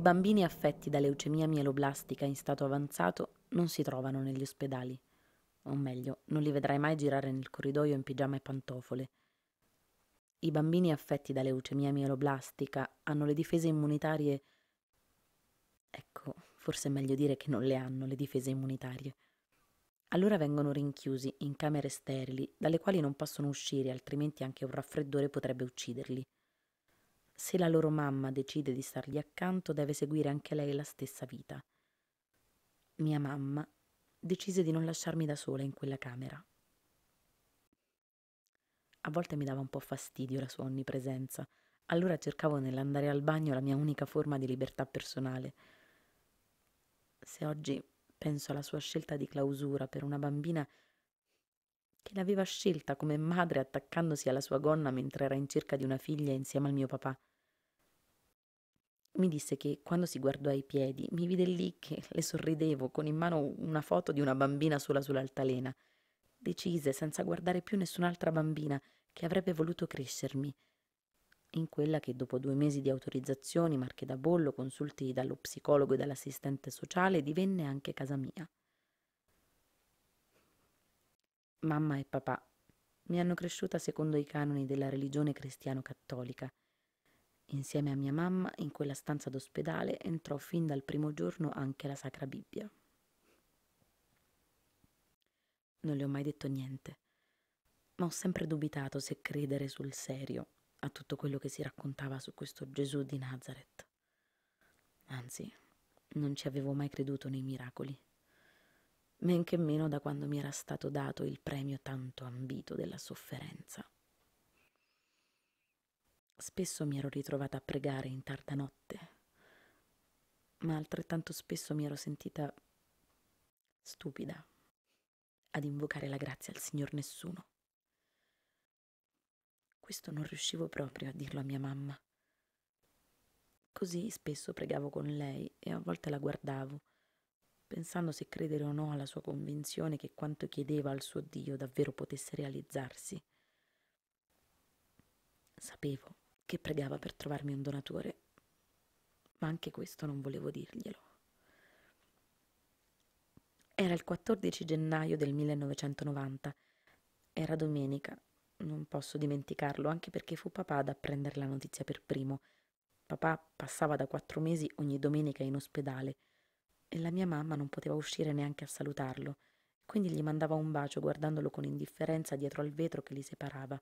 Di bambini affetti da leucemia mieloblastica in stato avanzato non si trovano negli ospedali, o meglio, non li vedrai mai girare nel corridoio in pigiama e pantofole. I bambini affetti da leucemia mieloblastica hanno le difese immunitarie... Ecco, forse è meglio dire che non le hanno le difese immunitarie. Allora vengono rinchiusi in camere sterili, dalle quali non possono uscire, altrimenti anche un raffreddore potrebbe ucciderli se la loro mamma decide di stargli accanto, deve seguire anche lei la stessa vita. Mia mamma decise di non lasciarmi da sola in quella camera. A volte mi dava un po' fastidio la sua onnipresenza, allora cercavo nell'andare al bagno la mia unica forma di libertà personale. Se oggi penso alla sua scelta di clausura per una bambina che l'aveva scelta come madre attaccandosi alla sua gonna mentre era in cerca di una figlia insieme al mio papà, mi disse che quando si guardò ai piedi mi vide lì che le sorridevo con in mano una foto di una bambina sola sull'altalena. Decise, senza guardare più nessun'altra bambina, che avrebbe voluto crescermi. In quella che dopo due mesi di autorizzazioni, marche da bollo, consulti dallo psicologo e dall'assistente sociale, divenne anche casa mia. Mamma e papà mi hanno cresciuta secondo i canoni della religione cristiano-cattolica Insieme a mia mamma, in quella stanza d'ospedale entrò fin dal primo giorno anche la Sacra Bibbia. Non le ho mai detto niente, ma ho sempre dubitato se credere sul serio a tutto quello che si raccontava su questo Gesù di Nazareth. Anzi, non ci avevo mai creduto nei miracoli, men che meno da quando mi era stato dato il premio tanto ambito della sofferenza. Spesso mi ero ritrovata a pregare in tarda notte, ma altrettanto spesso mi ero sentita stupida ad invocare la grazia al Signor Nessuno. Questo non riuscivo proprio a dirlo a mia mamma. Così spesso pregavo con lei e a volte la guardavo, pensando se credere o no alla sua convinzione che quanto chiedeva al suo Dio davvero potesse realizzarsi. Sapevo che pregava per trovarmi un donatore, ma anche questo non volevo dirglielo. Era il 14 gennaio del 1990, era domenica, non posso dimenticarlo, anche perché fu papà ad apprendere la notizia per primo. Papà passava da quattro mesi ogni domenica in ospedale e la mia mamma non poteva uscire neanche a salutarlo, quindi gli mandava un bacio guardandolo con indifferenza dietro al vetro che li separava.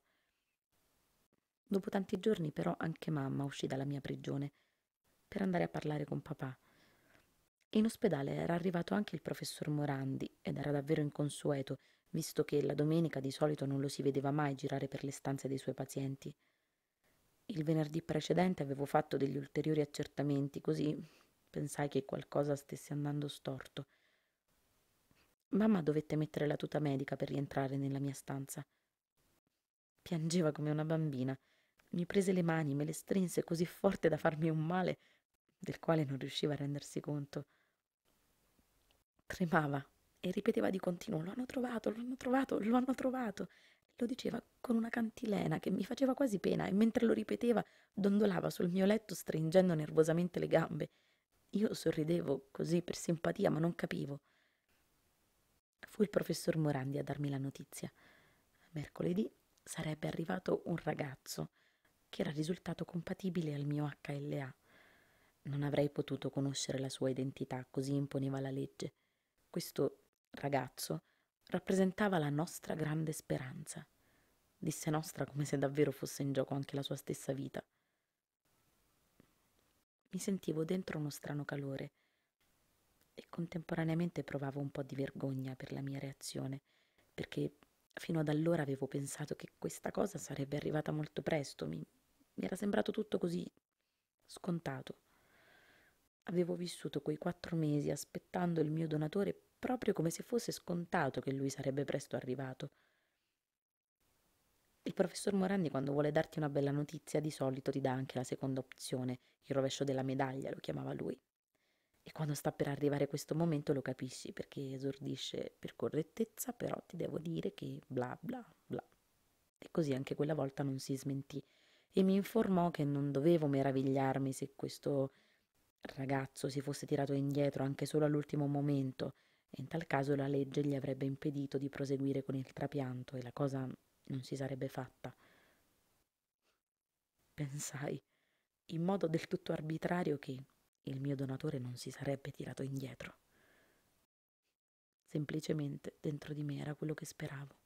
Dopo tanti giorni però anche mamma uscì dalla mia prigione per andare a parlare con papà. In ospedale era arrivato anche il professor Morandi ed era davvero inconsueto, visto che la domenica di solito non lo si vedeva mai girare per le stanze dei suoi pazienti. Il venerdì precedente avevo fatto degli ulteriori accertamenti, così pensai che qualcosa stesse andando storto. Mamma dovette mettere la tuta medica per rientrare nella mia stanza. Piangeva come una bambina mi prese le mani, me le strinse così forte da farmi un male del quale non riusciva a rendersi conto. Tremava e ripeteva di continuo: Lo hanno trovato, lo hanno trovato, lo hanno trovato. Lo diceva con una cantilena che mi faceva quasi pena e mentre lo ripeteva dondolava sul mio letto stringendo nervosamente le gambe. Io sorridevo così per simpatia, ma non capivo. Fu il professor Morandi a darmi la notizia. Mercoledì sarebbe arrivato un ragazzo che era risultato compatibile al mio HLA. Non avrei potuto conoscere la sua identità, così imponeva la legge. Questo ragazzo rappresentava la nostra grande speranza. Disse nostra come se davvero fosse in gioco anche la sua stessa vita. Mi sentivo dentro uno strano calore e contemporaneamente provavo un po' di vergogna per la mia reazione, perché fino ad allora avevo pensato che questa cosa sarebbe arrivata molto presto, mi, mi era sembrato tutto così scontato. Avevo vissuto quei quattro mesi aspettando il mio donatore proprio come se fosse scontato che lui sarebbe presto arrivato. Il professor Morandi, quando vuole darti una bella notizia, di solito ti dà anche la seconda opzione, il rovescio della medaglia, lo chiamava lui. E quando sta per arrivare questo momento lo capisci perché esordisce per correttezza, però ti devo dire che bla bla bla. E così anche quella volta non si smentì, e mi informò che non dovevo meravigliarmi se questo ragazzo si fosse tirato indietro anche solo all'ultimo momento, e in tal caso la legge gli avrebbe impedito di proseguire con il trapianto e la cosa non si sarebbe fatta. Pensai, in modo del tutto arbitrario, che il mio donatore non si sarebbe tirato indietro. Semplicemente dentro di me era quello che speravo.